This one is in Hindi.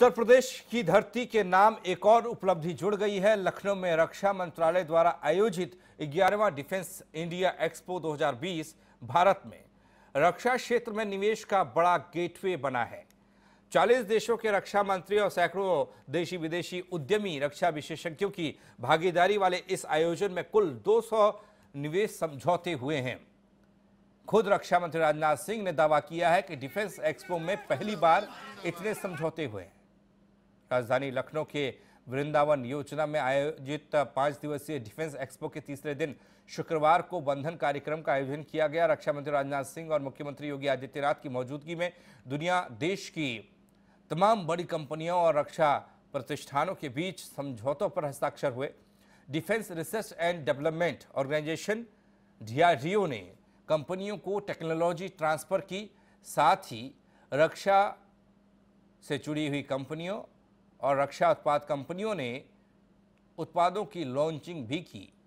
उत्तर प्रदेश की धरती के नाम एक और उपलब्धि जुड़ गई है लखनऊ में रक्षा मंत्रालय द्वारा आयोजित ग्यारहवा डिफेंस इंडिया एक्सपो 2020 भारत में रक्षा क्षेत्र में निवेश का बड़ा गेटवे बना है 40 देशों के रक्षा मंत्री और सैकड़ों देशी विदेशी उद्यमी रक्षा विशेषज्ञों की भागीदारी वाले इस आयोजन में कुल दो निवेश समझौते हुए हैं खुद रक्षा मंत्री राजनाथ सिंह ने दावा किया है कि डिफेंस एक्सपो में पहली बार इतने समझौते हुए हैं राजधानी लखनऊ के वृंदावन योजना में आयोजित पाँच दिवसीय डिफेंस एक्सपो के तीसरे दिन शुक्रवार को बंधन कार्यक्रम का आयोजन किया गया रक्षा मंत्री राजनाथ सिंह और मुख्यमंत्री योगी आदित्यनाथ की मौजूदगी में दुनिया देश की तमाम बड़ी कंपनियों और रक्षा प्रतिष्ठानों के बीच समझौतों पर हस्ताक्षर हुए defence research and development organisation D ने कंपनियों को टेक्नोलॉजी ट्रांसफर की साथ ही रक्षा से जुड़ी हुई कंपनियों और रक्षा उत्पाद कंपनियों ने उत्पादों की लॉन्चिंग भी की